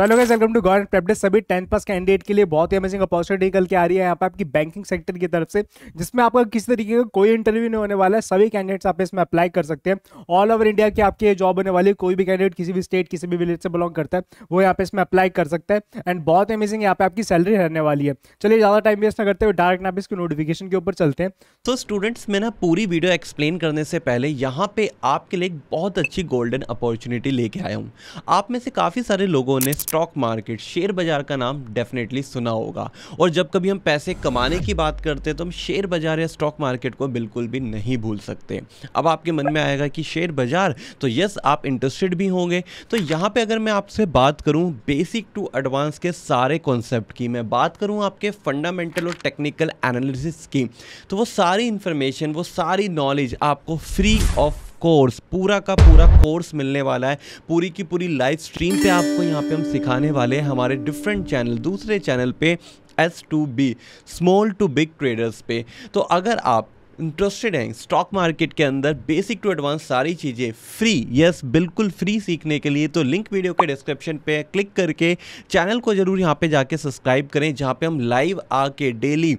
hello guys welcome to गॉड प्रेपडेस सभी टेंथ पास कैंडिडेट के लिए बहुत ही अमेजिंग अपॉर्चुनिटी निकल के आ रही है यहाँ पर आपकी बैंकिंग सेक्टर की तरफ से जिसमें आपका किसी तरीके का कोई इंटरव्यू नहीं होने वाला है सभी कैंडिडेट्स आप इसमें अप्लाई कर सकते हैं ऑल ओवर इंडिया की आपकी जॉब होने वाली कोई भी कैंडिडेट किसी भी स्टेट किसी भी विलेज से बिलोंग करता है वो यहाँ पे इसमें अप्लाई कर सकता है एंड बहुत अमेजिंग यहाँ पे आपकी सैलरी रहने वाली है चलिए ज़्यादा टाइम वेस्ट ना करते हुए डायरेक्ट आप इसके नोटिफिकेशन के ऊपर चलते हैं तो स्टूडेंट्स मैं ना पूरी वीडियो एक्सप्लेन करने से पहले यहाँ पे आपके लिए बहुत अच्छी गोल्डन अपॉर्चुनिटी लेके आया हूँ आप में से काफ़ी सारे लोगों ने स्टॉक मार्केट शेयर बाज़ार का नाम डेफिनेटली सुना होगा और जब कभी हम पैसे कमाने की बात करते हैं तो हम शेयर बाज़ार या स्टॉक मार्केट को बिल्कुल भी नहीं भूल सकते अब आपके मन में आएगा कि शेयर बाज़ार तो यस आप इंटरेस्टेड भी होंगे तो यहाँ पर अगर मैं आपसे बात करूँ बेसिक टू एडवांस के सारे कॉन्सेप्ट की मैं बात करूँ आपके फंडामेंटल और टेक्निकल एनालिसिस की तो वो सारी इन्फॉर्मेशन वो सारी नॉलेज आपको फ्री ऑफ कोर्स पूरा का पूरा कोर्स मिलने वाला है पूरी की पूरी लाइव स्ट्रीम पे आपको यहाँ पे हम सिखाने वाले हैं हमारे डिफरेंट चैनल दूसरे चैनल पे S to B small to big traders पे तो अगर आप इंटरेस्टेड हैं स्टॉक मार्केट के अंदर बेसिक टू एडवांस सारी चीज़ें फ्री यस बिल्कुल फ्री सीखने के लिए तो लिंक वीडियो के डिस्क्रिप्शन पे क्लिक करके चैनल को ज़रूर यहाँ पे जाके सब्सक्राइब करें जहाँ पे हम लाइव आके डेली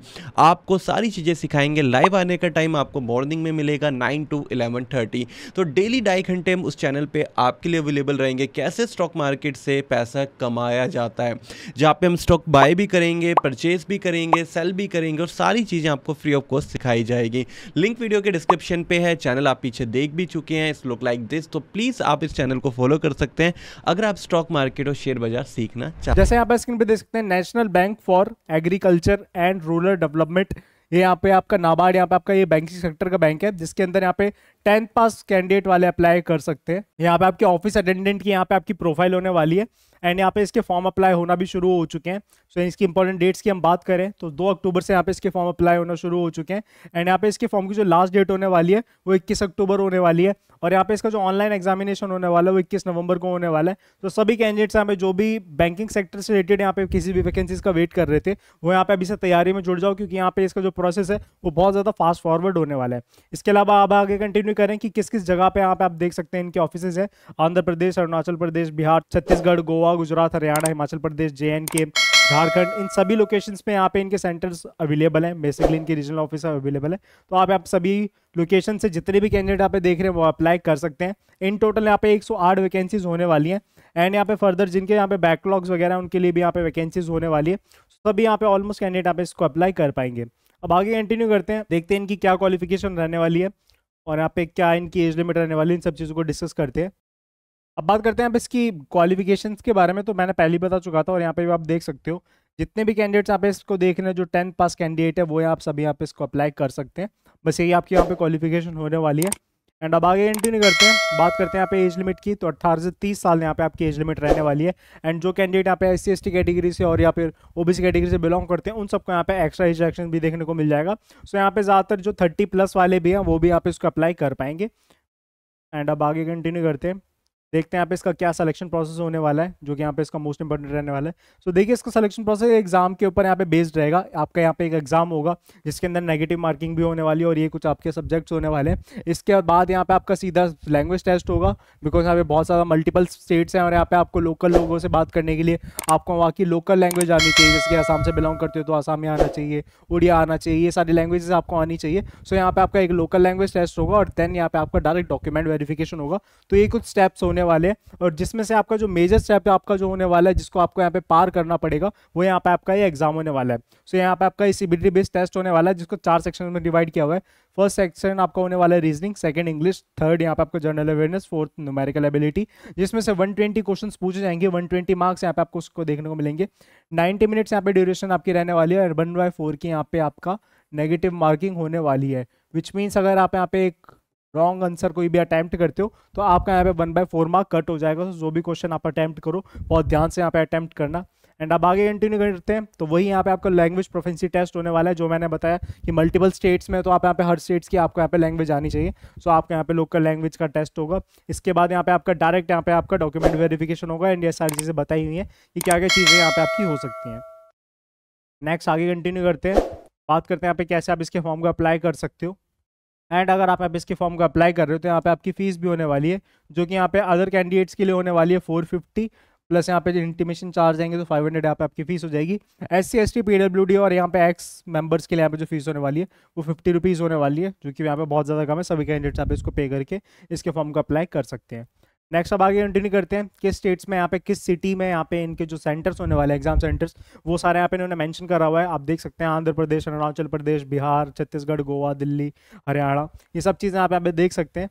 आपको सारी चीज़ें सिखाएंगे लाइव आने का टाइम आपको मॉर्निंग में मिलेगा नाइन टू इलेवन थर्टी तो डेली ढाई घंटे हम उस चैनल पर आपके लिए अवेलेबल रहेंगे कैसे स्टॉक मार्केट से पैसा कमाया जाता है जहाँ पर हम स्टॉक बाय भी करेंगे परचेज भी करेंगे सेल भी करेंगे और सारी चीज़ें आपको फ्री ऑफ कॉस्ट सिखाई जाएगी होगी लिंक वीडियो के डिस्क्रिप्शन पे है चैनल आप पीछे देख भी चुके हैं इस लुक लाइक दिस तो प्लीज़ आप इस चैनल को फॉलो कर सकते हैं अगर आप स्टॉक मार्केट और शेयर बाजार सीखना चाहते जैसे आप स्क्रीन पे देख सकते हैं national bank for agriculture and rural development ये यहाँ पे आपका नाबार्ड यहाँ पे आपका ये बैंकिंग सेक्टर का बैंक है जिसके अंदर यहाँ पे टेंथ पास कैंडिडेट वाले अप्लाई कर सकते हैं यहाँ पे आपके ऑफिस अटेंडेंट की यहाँ पे आपकी प्रोफाइल होने वाली है एंड यहाँ पे इसके फॉर्म अप्लाई होना भी शुरू हो चुके हैं सो so, इसकी इंपॉर्टेंट डेट्स की हम बात करें तो दो अक्टूबर से यहाँ पे इसके फॉर्म अप्लाई होना शुरू हो चुके हैं एंड यहाँ पे इसके फॉर्म की जो लास्ट डेट होने वाली है वो इक्कीस अक्टूबर होने वाली है और यहाँ पे इसका जो ऑनलाइन एग्जामिनेशन होने वाला है वो इक्कीस नवंबर को होने वाला है तो सभी कैंडिडेट्स यहाँ पे जो भी बैंकिंग सेक्टर से रिलेटेड यहाँ पे किसी भी वैकेंसीज का वेट कर रहे थे वो यहाँ पे अभी से तैयारी में जुड़ जाओ क्योंकि यहाँ पे इसका जो प्रोसेस है वो बहुत ज़्यादा फास्ट फॉरवर्ड होने वाला है इसके अलावा आप आगे कंटिन्यू करें कि किस किस जगह पे यहाँ पे आप देख सकते हैं इनके ऑफिसेज है आंध्र प्रदेश अरुणाचल प्रदेश बिहार छत्तीसगढ़ गोवा गोवा गुजरात हरियाणा हिमाचल प्रदेश जे के झारखंड इन सभी लोकेशंस में यहाँ पे इनके सेंटर्स अवेलेबल हैं बेसिकली इनके रीजनल ऑफिस अवेलेबल है तो आप आप सभी लोकेशन से जितने भी कैंडिडेट यहाँ पे देख रहे हैं वो अप्लाई कर सकते हैं इन टोटल यहाँ पे 108 वैकेंसीज होने वाली हैं एंड यहाँ पे फर्दर जिनके यहाँ पे बैकलॉग्स वगैरह उनके लिए भी यहाँ पे वैकेंसीज होने वाली है सभी यहाँ पे ऑलमोस्ट कैंडिडेट यहाँ पे इसको अप्लाई कर पाएंगे अब आगे कंटिन्यू करते हैं देखते हैं इनकी क्या क्वालिफिकेशन रहने वाली है और यहाँ पे क्या इनकी एज लिमिट रहने वाली है इन सब चीज़ों को डिस्कस करते हैं अब बात करते हैं अब इसकी क्वालिफिकेशन के बारे में तो मैंने पहले बता चुका था और यहाँ पे भी आप देख सकते हो जितने भी कैंडिडेट्स आप इसको देख रहे हैं जो टेंथ पास कैंडिडेट है वो आप सभी यहाँ पे इसको अप्लाई कर सकते हैं बस यही आपकी यहाँ पे क्वालिफिकेशन होने वाली है एंड अब आगे एंट्री नहीं करते हैं बात करते हैं यहाँ पे एज लिमिट की तो अट्ठारह से तीस साल यहाँ पे आपकी एज लिमिट रहने वाली है एंड जो कैंडिडेट यहाँ पे एस सी कैटेगरी से और या फिर ओबीसी कैटेगरी से बिलोंग करते हैं उन सबको यहाँ पे एक्स्ट्रा रिजेक्शन भी देखने को मिल जाएगा सो यहाँ पे ज़्यादातर जो थर्टी प्लस वाले भी हैं वो भी यहाँ पे इसको अप्लाई कर पाएंगे एंड अब आगे कंटिन्यू करते हैं देखते हैं यहाँ पे इसका क्या सिलेक्शन प्रोसेस होने वाला है जो कि यहाँ पे इसका मोस्ट इंपॉर्टेंट रहने वाला है सो so, देखिए इसका सिलेक्शन प्रोसेस एग्जाम के ऊपर यहाँ पे बेस्ड रहेगा आपका यहाँ पे एक एग्जाम होगा जिसके अंदर नेगेटिव मार्किंग भी होने वाली है और ये कुछ आपके सब्जेक्ट्स होने वाले हैं इसके बाद यहाँ पे आपका सीधा लैंग्वेज टेस्ट होगा बिकॉज यहाँ पे बहुत सारा मल्टीपल स्टेट्स हैं और यहाँ पे आपको लोकल लोगों से बात करने के लिए आपको वहाँ की लोकल लैंग्वेज आनी चाहिए जैसे कि आसाम से बिलोंग करते हो तो आसाम आना चाहिए उड़िया आना चाहिए ये सारी लैंग्वेजेस आपको आनी चाहिए सो यहाँ पे आपका एक लोकल लैंग्वेज टेस्ट होगा और देन यहाँ पे आपका डायरेक्ट डॉक्यूमेंट वेरिफिकेशन होगा तो ये कुछ स्टेप्स होने वाले हैं और जिसमें से आपका जो मेजर स्टेप आपका जो होने वाला है जिसको आपको यहाँ पे पार करना पड़ेगा वो यहाँ पे आपका ये एग्जाम होने वाला है सो यहाँ पे आपका बी बेस्ड टेस्ट होने वाला है जिसको चार सेक्शन में डिवाइड किया हुआ है फर्स्ट सेक्शन आपका होने वाला है रीजनिंग सेकंड इंग्लिश थर्ड यहाँ पे आपका general awareness fourth numerical ability जिसमें से 120 क्वेश्चंस पूछे जाएंगे 120 मार्क्स यहाँ पे आपको उसको देखने को मिलेंगे 90 मिनट्स यहाँ पे ड्यूरेशन आपकी रहने वाली है वन बाय फोर की यहाँ पे आपका नेगेटिव मार्किंग होने वाली है विच मीन्स अगर आप यहाँ पे एक रॉन्ग आंसर कोई भी अटैम्प्ट करते हो तो आपका यहाँ पे one by four mark cut हो जाएगा तो जो भी क्वेश्चन आप अटैम्प्ट करो बहुत ध्यान से यहाँ पे अटैम्प्ट करना एंड आप आगे कंटिन्यू करते हैं तो वही यहाँ पे आपका लैंग्वेज प्रोफेंसी टेस्ट होने वाला है जो मैंने बताया कि मल्टीपल स्टेट्स में तो आप यहाँ पे हर स्टेट्स की आपको यहाँ पे लैंग्वेज आनी चाहिए सो आपके यहाँ पे लोकल लैंग्वेज का टेस्ट होगा इसके बाद यहाँ पे आपका डायरेक्ट यहाँ पे आपका डॉक्यूमेंट वेरिफिकेशन होगा एंड सारी चीज़ें बताई हुई हैं कि क्या क्या चीज़ें यहाँ पे आपकी हो सकती हैं नेक्स्ट आगे कंटिन्यू करते हैं बात करते हैं यहाँ पे कैसे आप इसके फॉर्म को अप्लाई कर सकते हो एंड अगर आप एम फॉर्म का अप्लाई कर रहे हो तो यहाँ पे आपकी फ़ीस भी होने वाली है जो कि यहाँ पे अदर कैंडिडेट्स के लिए होने वाली है फोर फिफ्टी प्लस यहाँ पे जो इंटीमेशन चार्ज आएंगे तो फाइव हंड्रेड यहाँ पे आपकी फीस हो जाएगी S C S T P W D और यहाँ पे एक्स मेंबर्स के लिए यहाँ पे जो फीस होने वाली है वो फिफ्टी रुपीज़ होने वाली है जो कि यहाँ पे बहुत ज़्यादा कम है सभी कैंडिडेट्स यहाँ पे इसको पे करके इसके फॉर्म को अप्लाई कर सकते हैं नेक्स्ट अब आगे कंटिन्यू करते हैं किस स्टेट्स में यहाँ पे किस सिटी में यहाँ पे इनके जो सेंटर्स होने वाले एग्जाम सेंटर्स वो सारे यहाँ पे इन्होंने मेंशन करा हुआ है आप देख सकते हैं आंध्र प्रदेश अरुणाचल प्रदेश बिहार छत्तीसगढ़ गोवा दिल्ली हरियाणा ये सब चीज़ें आप यहाँ पे देख सकते हैं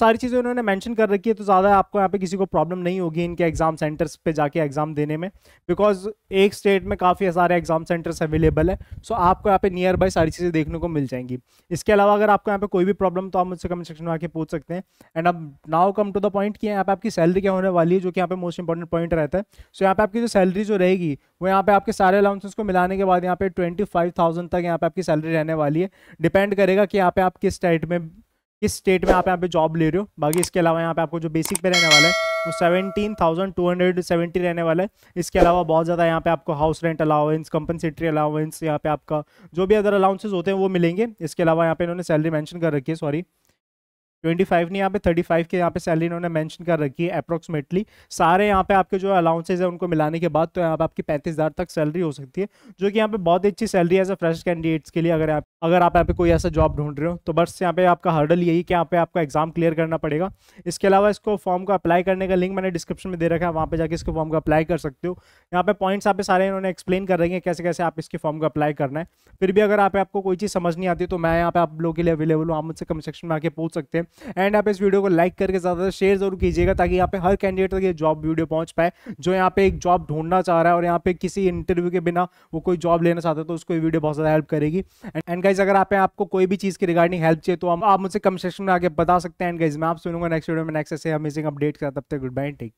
सारी चीज़ें उन्होंने मेंशन कर रखी है तो ज़्यादा आपको यहाँ पे किसी को प्रॉब्लम नहीं होगी इनके एग्ज़ाम सेंटर्स पे जाके एग्ज़ाम देने में बिकॉज एक स्टेट में काफ़ी सारे एग्ज़ाम सेंटर्स अवेलेबल है सो so आपको यहाँ पे नियर बाय सारी चीज़ें देखने को मिल जाएंगी इसके अलावा अगर आपको यहाँ पे कोई भी प्रॉब्लम तो आप मुझसे कमेंट सेक्शन में आके पूछ सकते हैं एंड अब now come to the point कि यहाँ पे आपकी सैलरी क्या होने वाली है जो कि यहाँ पे मोस्ट इंपॉर्टेंट पॉइंट रहता है सो यहाँ पे आपकी जो सैलरी जो रहेगी वो यहाँ पे आपके सारे अलाउंसेस को मिलाने के बाद यहाँ पे ट्वेंटी फाइव थाउजेंड तक यहाँ पे आपकी सैलरी रहने वाली है डिपेंड करेगा कि यहाँ पे आप किस स्टेट में किस स्टेट में आप यहाँ पे जॉब ले रहे हो बाकी इसके अलावा यहाँ पे आपको जो बेसिक पे रहने वाला है वो seventeen thousand two hundred seventy रहने वाला है इसके अलावा बहुत ज़्यादा यहाँ पे आपको house rent allowance compensatory allowance यहाँ पे आपका जो भी अदर अलाउंसेज होते हैं वो मिलेंगे इसके अलावा यहाँ पे इन्होंने सैलरी मैंशन कर रखी है सॉरी ट्वेंटी फाइव नहीं यहाँ पे थर्टी फाइव के यहाँ पे सैलरी इन्होंने मेंशन कर रखी है अप्रोक्सीमेटली सारे यहाँ पे आपके जो अलाउंसेज है उनको मिलाने के बाद तो यहाँ पे आपकी पैंतीस हज़ार तक सैलरी हो सकती है जो कि यहाँ पे बहुत अच्छी सैलरी है एज अ फ्रेश कैंडिडेट्स के लिए अगर आप अगर आप यहाँ पे कोई ऐसा जॉब ढूंढ रहे हो तो बस यहाँ पे आपका हर्डल यही कि यहाँ पे आपका एग्जाम क्लियर करना पड़ेगा इसके अलावा इसको फॉर्म को अप्लाई करने का लिंक मैंने डिस्क्रिप्शन में दे रखा है वहाँ पे जाके इसके फॉर्म को अप्लाई कर सकते हो यहाँ पे पॉइंट्स आप सारे इन्होंने एक्सप्लेन कर रहे हैं कैसे कैसे आप इसके फॉर्म को अप्लाई करना है फिर भी अगर आप आपको कोई चीज़ समझ नहीं आती तो मैं यहाँ पे आप लोगों के लिए अवेलेबल हूँ आप मुझसे कमेंट सेक्शन में आके पूछ सकते हैं एंड आप इस वीडियो को लाइक करके ज़्यादा शेयर जरूर कीजिएगा ताकि यहाँ पे हर कैंडिडेट तक ये जॉब वीडियो पहुँच पाए जो यहाँ पे एक जॉब ढूंढना चाह रहा है और यहाँ पे किसी इंटरव्यू के बिना वो कोई जॉब लेना चाहता है तो उसको ये वीडियो बहुत ज़्यादा हेल्प करेगी एंड गाइज अगर आप आपको कोई भी चीज़ की रिगार्डिंग हेल्प चाहिए तो आप मुझसे कम सेशन में आगे बता सकते हैं एंड गाइज मैं आप सुनूंगा नेक्स्ट वीडियो में नेक्स्ट ऐसे अमेजिंग अपडेट का तब तक गुड बाय टेक